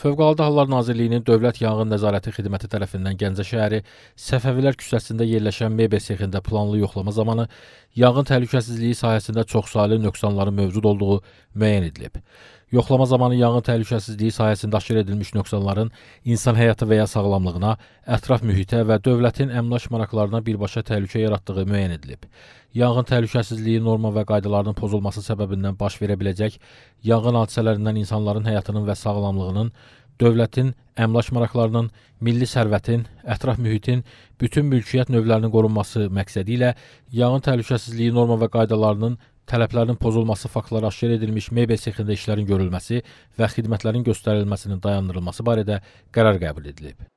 Fövqəladə Hallar Nazirliyinin Dövlət Yanğın Nəzarəti Xidməti tərəfindən Gəncə şəhəri Səfəvilər küçəsində yerləşən mebel sexində planlı yoxlama zamanı yanğın təhlükəsizliyi sahəsində çoxsaylı nöqsanların mövcud olduğu müəyyən edilib. Yoxlama zamanı yanğın təhlükəsizliyi sahəsində aşkar edilmiş nöqsanların insan həyatı və ya sağlamlığına, ətraf mühitə və dövlətin əmlak maraqlarına birbaşa təhlükə yaratdığı müəyyən edilib. Yanğın təhlükəsizliyi norma və qaydalarının pozulması səbəbindən baş verə biləcək yanğın hadisələrindən insanların həyatının və sağlamlığının, dövlətin, əmlak maraqlarının, milli sərvətin, ətraf mühitin, bütün mülkiyyət növlərinin qorunması məqsədi ilə yanğın təhlükəsizliyi norma və qaydalarının tələblərin pozulması faktları aşkar edilmiş mebel sexində işlərin görülməsi və xidmətlərin göstərilməsinin dayandırılması barədə qərar qəbul edilib.